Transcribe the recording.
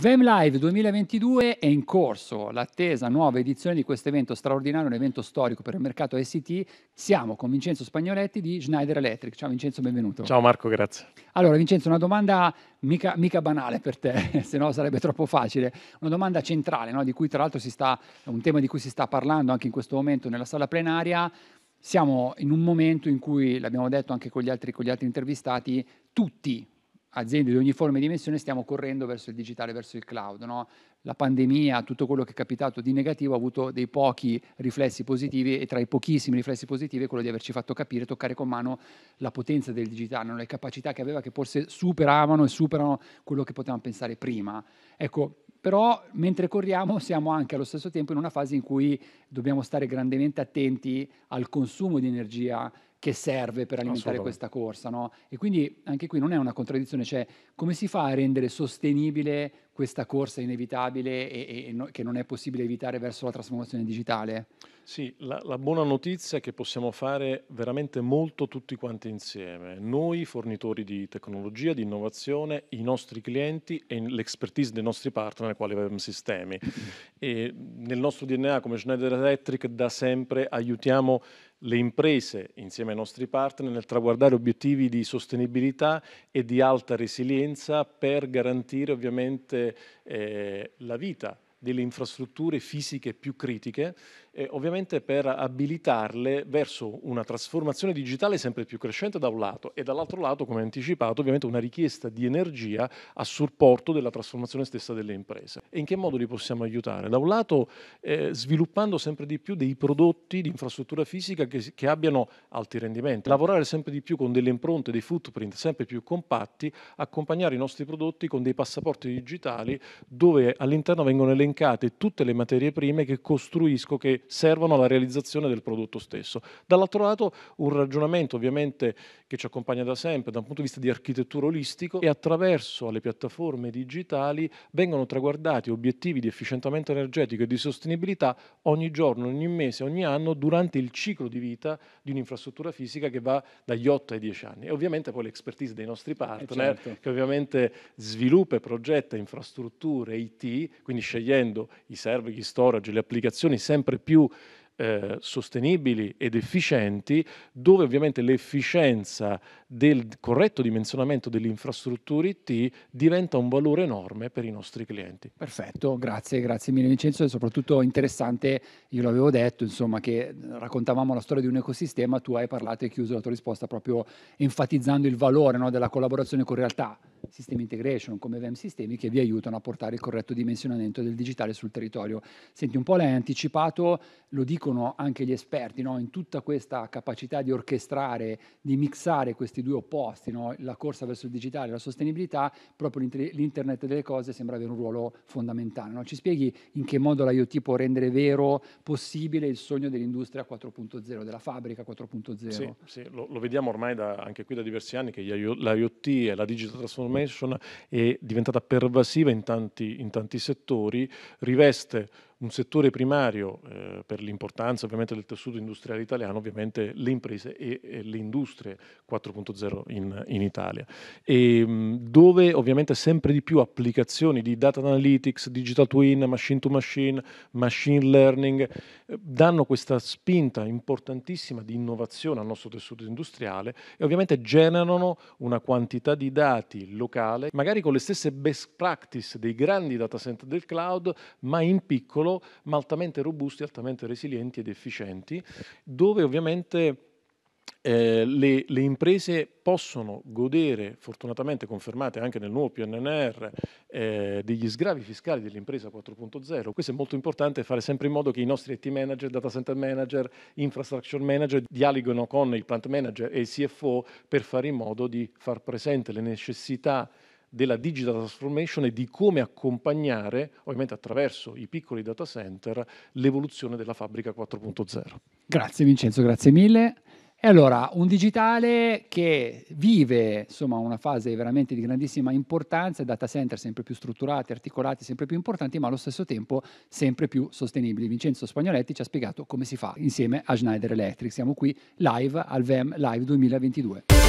VEM Live 2022 è in corso l'attesa nuova edizione di questo evento straordinario, un evento storico per il mercato ICT. Siamo con Vincenzo Spagnoletti di Schneider Electric. Ciao Vincenzo, benvenuto. Ciao Marco, grazie. Allora Vincenzo, una domanda mica, mica banale per te, se no sarebbe troppo facile. Una domanda centrale, no? sta, un tema di cui si sta parlando anche in questo momento nella sala plenaria. Siamo in un momento in cui, l'abbiamo detto anche con gli altri, con gli altri intervistati, tutti aziende di ogni forma e dimensione stiamo correndo verso il digitale, verso il cloud. No? La pandemia, tutto quello che è capitato di negativo ha avuto dei pochi riflessi positivi e tra i pochissimi riflessi positivi è quello di averci fatto capire, toccare con mano la potenza del digitale, le capacità che aveva che forse superavano e superano quello che potevamo pensare prima. Ecco, però mentre corriamo siamo anche allo stesso tempo in una fase in cui dobbiamo stare grandemente attenti al consumo di energia che serve per alimentare questa corsa. No? E quindi anche qui non è una contraddizione, cioè come si fa a rendere sostenibile questa corsa inevitabile e, e no, che non è possibile evitare verso la trasformazione digitale? Sì, la, la, buona notizia è che possiamo fare veramente molto tutti quanti insieme, noi fornitori di tecnologia, di innovazione, i nostri clienti e l'expertise dei nostri partner, quali abbiamo sistemi. E nel nostro DNA come Schneider Electric da sempre aiutiamo le imprese insieme ai nostri partner nel traguardare obiettivi di sostenibilità e di alta resilienza per garantire ovviamente eh, la vita delle infrastrutture fisiche più critiche eh, ovviamente per abilitarle verso una trasformazione digitale sempre più crescente da un lato e dall'altro lato, come anticipato, ovviamente una richiesta di energia a supporto della trasformazione stessa delle imprese. E in che modo li possiamo aiutare? Da un lato eh, sviluppando sempre di più dei prodotti di infrastruttura fisica che, che abbiano alti rendimenti, lavorare sempre di più con delle impronte, dei footprint sempre più compatti, accompagnare i nostri prodotti con dei passaporti digitali dove all'interno vengono elencate tutte le materie prime che costruisco, che servono alla realizzazione del prodotto stesso. Dall'altro lato un ragionamento ovviamente che ci accompagna da sempre da un punto di vista di architettura olistico e attraverso le piattaforme digitali vengono traguardati obiettivi di efficientamento energetico e di sostenibilità ogni giorno, ogni mese, ogni anno durante il ciclo di vita di un'infrastruttura fisica che va dagli 8 ai 10 anni. E ovviamente poi l'expertise dei nostri partner eh, certo. che ovviamente sviluppa e progetta infrastrutture IT, quindi scegliendo i server, gli storage, le applicazioni sempre più più eh, sostenibili ed efficienti, dove ovviamente l'efficienza del corretto dimensionamento dell'infrastruttura IT diventa un valore enorme per i nostri clienti. Perfetto, grazie, grazie mille Vincenzo, è soprattutto interessante, io l'avevo detto, insomma, che raccontavamo la storia di un ecosistema, tu hai parlato e chiuso la tua risposta proprio enfatizzando il valore no, della collaborazione con realtà System Integration come VM Sistemi che vi aiutano a portare il corretto dimensionamento del digitale sul territorio. Senti, un po' l'hai anticipato, lo dicono anche gli esperti, no? in tutta questa capacità di orchestrare, di mixare questi due opposti, no? la corsa verso il digitale e la sostenibilità, proprio l'internet delle cose sembra avere un ruolo fondamentale. No? Ci spieghi in che modo l'IoT può rendere vero, possibile il sogno dell'industria 4.0, della fabbrica 4.0? Sì, sì lo, lo, vediamo ormai da, anche qui da diversi anni che l'IoT e la digital transformation automation è diventata pervasiva in tanti, in tanti settori, riveste un settore primario eh, per l'importanza ovviamente del tessuto industriale italiano, ovviamente le imprese e, e le industrie 4.0 in, in, Italia, e, mm, dove ovviamente sempre di più applicazioni di data analytics, digital twin, machine to machine, machine learning eh, danno questa spinta importantissima di innovazione al nostro tessuto industriale e ovviamente generano una quantità di dati locale, magari con le stesse best practice dei grandi data center del cloud, ma in piccolo piccolo, ma altamente robusti, altamente resilienti ed efficienti, dove ovviamente eh, le, le, imprese possono godere, fortunatamente confermate anche nel nuovo PNNR, eh, degli sgravi fiscali dell'impresa 4.0. Questo è molto importante, fare sempre in modo che i nostri IT manager, data center manager, infrastructure manager dialoghino con il plant manager e il CFO per fare in modo di far presente le necessità della digital transformation e di come accompagnare, ovviamente attraverso i piccoli data center, l'evoluzione della fabbrica 4.0. Grazie Vincenzo, grazie mille. E allora, un digitale che vive insomma, una fase veramente di grandissima importanza, data center sempre più strutturati, articolati, sempre più importanti, ma allo stesso tempo sempre più sostenibili. Vincenzo Spagnoletti ci ha spiegato come si fa insieme a Schneider Electric. Siamo qui live al VEM Live 2022.